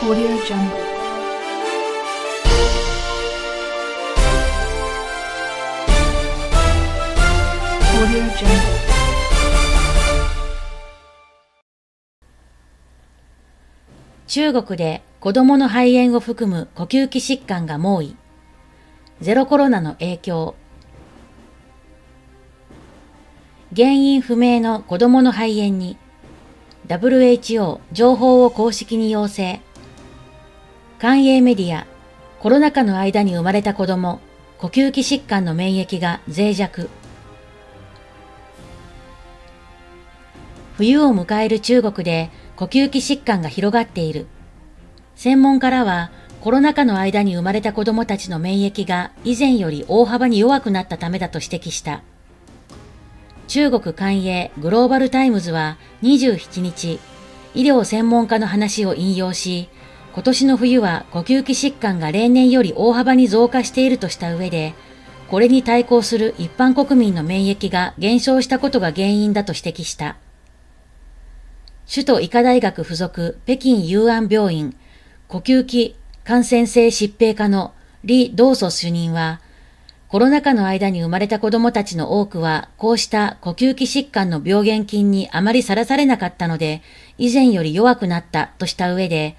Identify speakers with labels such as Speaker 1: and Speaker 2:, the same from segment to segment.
Speaker 1: Audio Jungle. Audio Jungle. 中国で子供の肺炎を含む呼吸器疾患が猛威。ゼロコロナの影響。原因不明の子供の肺炎に WHO 情報を公式に要請。官営メディア、コロナ禍の間に生まれた子供、呼吸器疾患の免疫が脆弱。冬を迎える中国で呼吸器疾患が広がっている。専門家らはコロナ禍の間に生まれた子供たちの免疫が以前より大幅に弱くなったためだと指摘した。中国官営グローバルタイムズは27日、医療専門家の話を引用し、今年の冬は呼吸器疾患が例年より大幅に増加しているとした上で、これに対抗する一般国民の免疫が減少したことが原因だと指摘した。首都医科大学附属北京雄安病院呼吸器感染性疾病科の李道祖主任は、コロナ禍の間に生まれた子供たちの多くは、こうした呼吸器疾患の病原菌にあまりさらされなかったので、以前より弱くなったとした上で、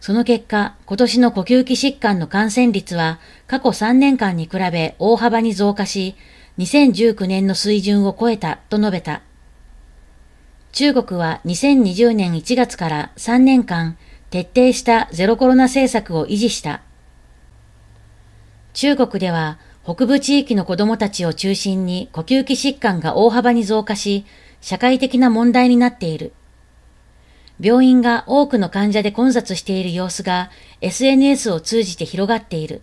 Speaker 1: その結果、今年の呼吸器疾患の感染率は過去3年間に比べ大幅に増加し、2019年の水準を超えたと述べた。中国は2020年1月から3年間、徹底したゼロコロナ政策を維持した。中国では北部地域の子供たちを中心に呼吸器疾患が大幅に増加し、社会的な問題になっている。病院が多くの患者で混雑している様子が SNS を通じて広がっている。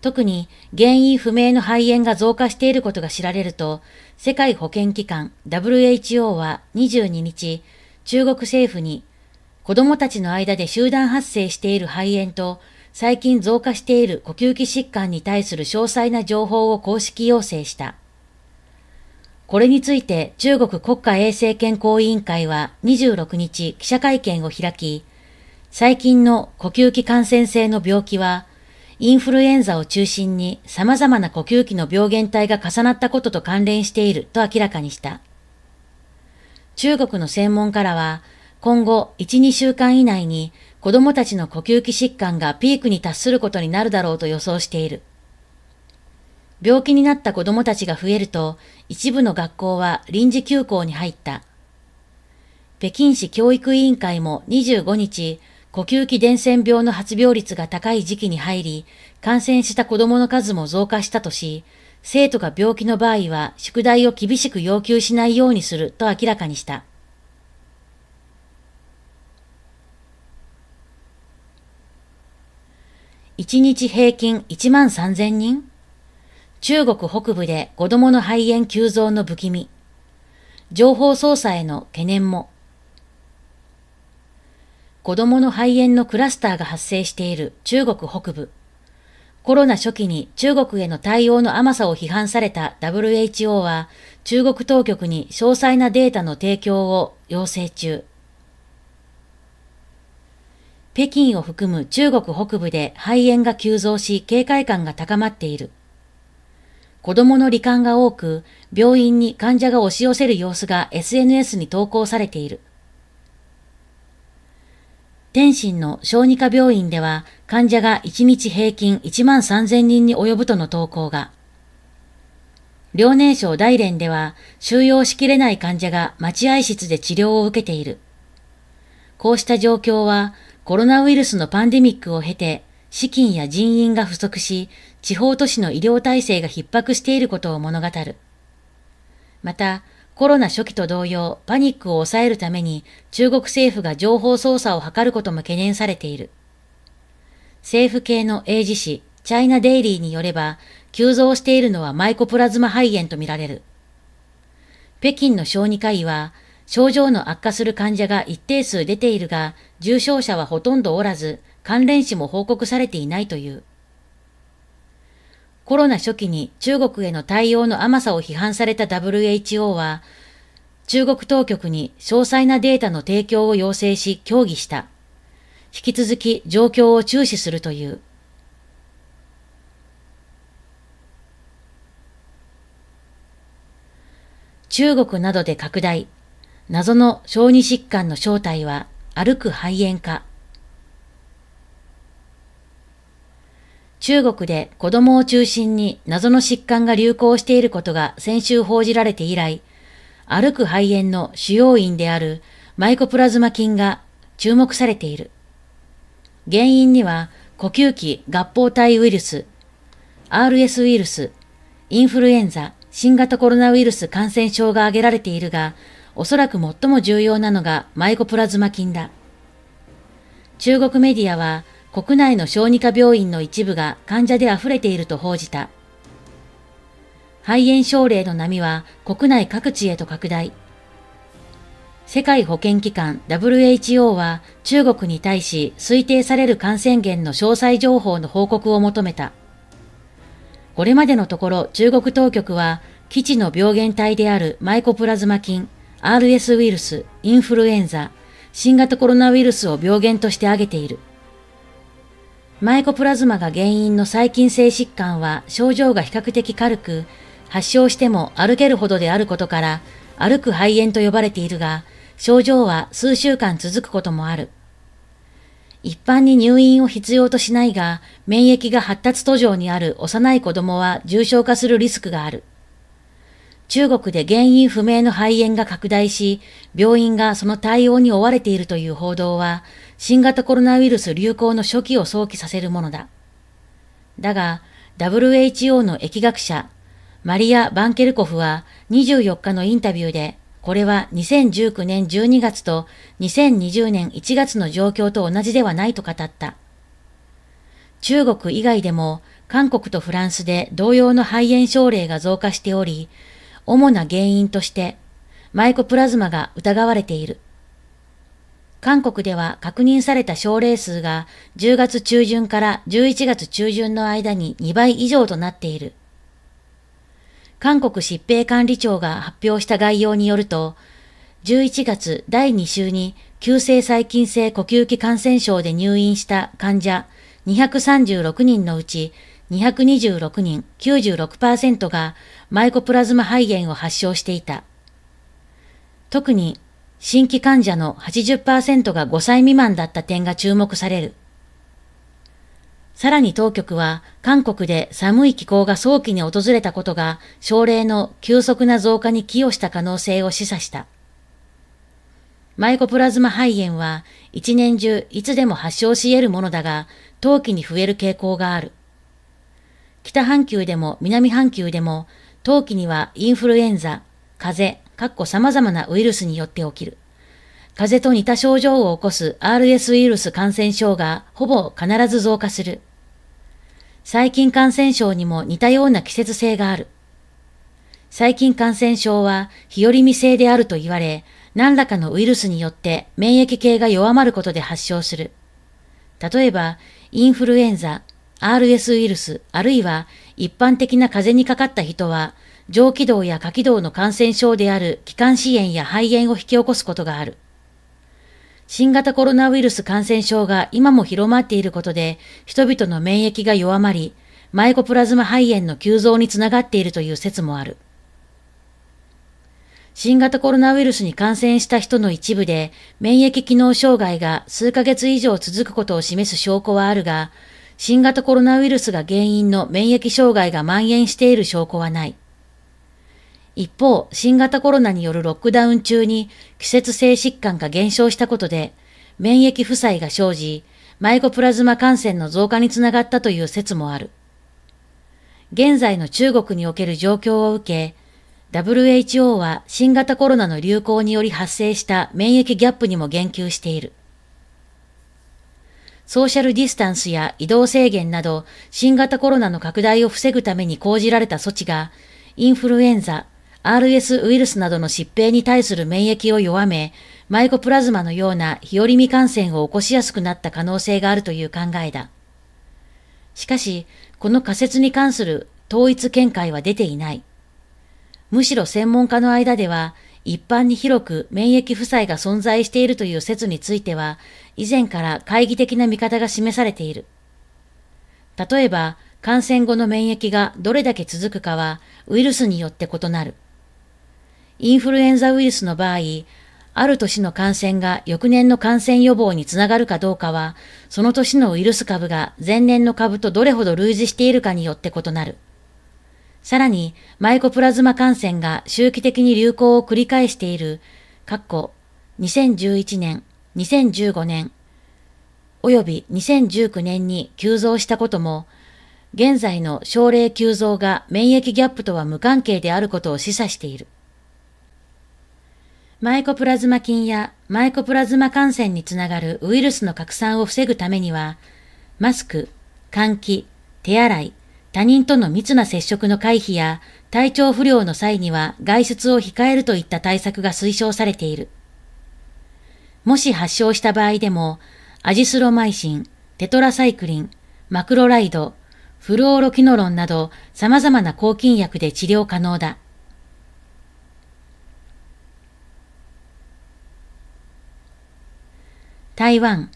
Speaker 1: 特に原因不明の肺炎が増加していることが知られると、世界保健機関 WHO は22日、中国政府に子供たちの間で集団発生している肺炎と最近増加している呼吸器疾患に対する詳細な情報を公式要請した。これについて中国国家衛生健康委員会は26日記者会見を開き、最近の呼吸器感染性の病気は、インフルエンザを中心に様々な呼吸器の病原体が重なったことと関連していると明らかにした。中国の専門家らは、今後1、2週間以内に子供たちの呼吸器疾患がピークに達することになるだろうと予想している。病気になった子供たちが増えると、一部の学校は臨時休校に入った。北京市教育委員会も25日、呼吸器伝染病の発病率が高い時期に入り、感染した子供の数も増加したとし、生徒が病気の場合は宿題を厳しく要求しないようにすると明らかにした。1日平均1万3000人中国北部で子供の肺炎急増の不気味、情報操作への懸念も、子供の肺炎のクラスターが発生している中国北部、コロナ初期に中国への対応の甘さを批判された WHO は中国当局に詳細なデータの提供を要請中。北京を含む中国北部で肺炎が急増し警戒感が高まっている。子供の罹患が多く、病院に患者が押し寄せる様子が SNS に投稿されている。天津の小児科病院では患者が1日平均1万3000人に及ぶとの投稿が。遼寧省大連では収容しきれない患者が待合室で治療を受けている。こうした状況はコロナウイルスのパンデミックを経て資金や人員が不足し、地方都市の医療体制が逼迫していることを物語る。また、コロナ初期と同様、パニックを抑えるために中国政府が情報操作を図ることも懸念されている。政府系の英字誌、チャイナデイリーによれば、急増しているのはマイコプラズマ肺炎とみられる。北京の小児科医は、症状の悪化する患者が一定数出ているが、重症者はほとんどおらず、関連死も報告されていないという。コロナ初期に中国への対応の甘さを批判された WHO は、中国当局に詳細なデータの提供を要請し協議した。引き続き状況を注視するという。中国などで拡大。謎の小児疾患の正体は歩く肺炎か。中国で子供を中心に謎の疾患が流行していることが先週報じられて以来、歩く肺炎の主要因であるマイコプラズマ菌が注目されている。原因には呼吸器合胞体ウイルス、RS ウイルス、インフルエンザ、新型コロナウイルス感染症が挙げられているが、おそらく最も重要なのがマイコプラズマ菌だ。中国メディアは、国内の小児科病院の一部が患者で溢れていると報じた。肺炎症例の波は国内各地へと拡大。世界保健機関 WHO は中国に対し推定される感染源の詳細情報の報告を求めた。これまでのところ中国当局は基地の病原体であるマイコプラズマ菌、RS ウイルス、インフルエンザ、新型コロナウイルスを病原として挙げている。マイコプラズマが原因の細菌性疾患は症状が比較的軽く、発症しても歩けるほどであることから、歩く肺炎と呼ばれているが、症状は数週間続くこともある。一般に入院を必要としないが、免疫が発達途上にある幼い子供は重症化するリスクがある。中国で原因不明の肺炎が拡大し、病院がその対応に追われているという報道は、新型コロナウイルス流行の初期を想起させるものだ。だが、WHO の疫学者、マリア・バンケルコフは24日のインタビューで、これは2019年12月と2020年1月の状況と同じではないと語った。中国以外でも韓国とフランスで同様の肺炎症例が増加しており、主な原因としてマイコプラズマが疑われている。韓国では確認された症例数が10月中旬から11月中旬の間に2倍以上となっている。韓国疾病管理庁が発表した概要によると、11月第2週に急性細菌性呼吸器感染症で入院した患者236人のうち226人96%がマイコプラズマ肺炎を発症していた。特に新規患者の80%が5歳未満だった点が注目される。さらに当局は、韓国で寒い気候が早期に訪れたことが、症例の急速な増加に寄与した可能性を示唆した。マイコプラズマ肺炎は、一年中いつでも発症し得るものだが、冬季に増える傾向がある。北半球でも南半球でも、冬季にはインフルエンザ、風邪、かっこ様々なウイルスによって起きる。風邪と似た症状を起こす RS ウイルス感染症がほぼ必ず増加する。細菌感染症にも似たような季節性がある。細菌感染症は日和見性であると言われ、何らかのウイルスによって免疫系が弱まることで発症する。例えば、インフルエンザ、RS ウイルス、あるいは一般的な風邪にかかった人は、上気道や下気道の感染症である気管支炎や肺炎を引き起こすことがある。新型コロナウイルス感染症が今も広まっていることで、人々の免疫が弱まり、マイコプラズマ肺炎の急増につながっているという説もある。新型コロナウイルスに感染した人の一部で、免疫機能障害が数ヶ月以上続くことを示す証拠はあるが、新型コロナウイルスが原因の免疫障害が蔓延している証拠はない。一方、新型コロナによるロックダウン中に季節性疾患が減少したことで、免疫負債が生じ、マイコプラズマ感染の増加につながったという説もある。現在の中国における状況を受け、WHO は新型コロナの流行により発生した免疫ギャップにも言及している。ソーシャルディスタンスや移動制限など新型コロナの拡大を防ぐために講じられた措置が、インフルエンザ、RS ウイルスなどの疾病に対する免疫を弱め、マイコプラズマのような日和見感染を起こしやすくなった可能性があるという考えだ。しかし、この仮説に関する統一見解は出ていない。むしろ専門家の間では、一般に広く免疫負債が存在しているという説については、以前から懐疑的な見方が示されている。例えば、感染後の免疫がどれだけ続くかは、ウイルスによって異なる。インフルエンザウイルスの場合、ある年の感染が翌年の感染予防につながるかどうかは、その年のウイルス株が前年の株とどれほど類似しているかによって異なる。さらに、マイコプラズマ感染が周期的に流行を繰り返している、括弧2011年、2015年、および2019年に急増したことも、現在の症例急増が免疫ギャップとは無関係であることを示唆している。マイコプラズマ菌やマイコプラズマ感染につながるウイルスの拡散を防ぐためには、マスク、換気、手洗い、他人との密な接触の回避や体調不良の際には外出を控えるといった対策が推奨されている。もし発症した場合でも、アジスロマイシン、テトラサイクリン、マクロライド、フルオロキノロンなど様々な抗菌薬で治療可能だ。台湾、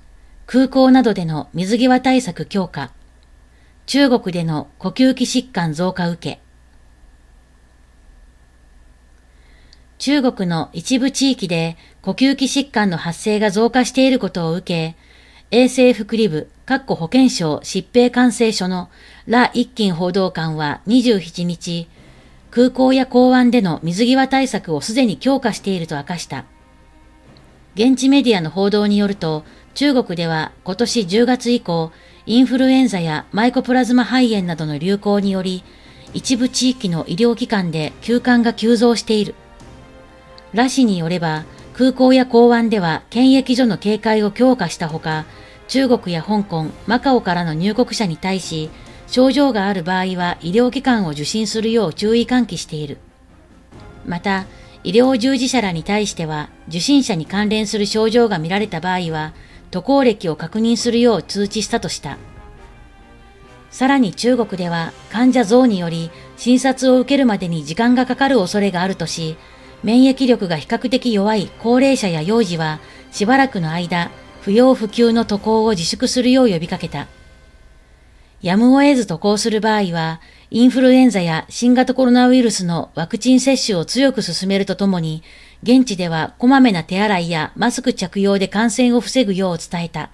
Speaker 1: 空港などでの水際対策強化、中国での呼吸器疾患増加受け、中国の一部地域で呼吸器疾患の発生が増加していることを受け、衛生福利部、各個保健省疾病管制所のッキ金報道官は27日、空港や港湾での水際対策をすでに強化していると明かした。現地メディアの報道によると、中国では今年10月以降、インフルエンザやマイコプラズマ肺炎などの流行により、一部地域の医療機関で休館が急増している。ラ氏によれば、空港や港湾では検疫所の警戒を強化したほか、中国や香港、マカオからの入国者に対し、症状がある場合は医療機関を受診するよう注意喚起している。また、医療従事者らに対しては、受診者に関連する症状が見られた場合は、渡航歴を確認するよう通知したとした。さらに中国では患者増により診察を受けるまでに時間がかかる恐れがあるとし、免疫力が比較的弱い高齢者や幼児はしばらくの間、不要不急の渡航を自粛するよう呼びかけた。やむを得ず渡航する場合は、インフルエンザや新型コロナウイルスのワクチン接種を強く進めるとともに、現地ではこまめな手洗いやマスク着用で感染を防ぐよう伝えた。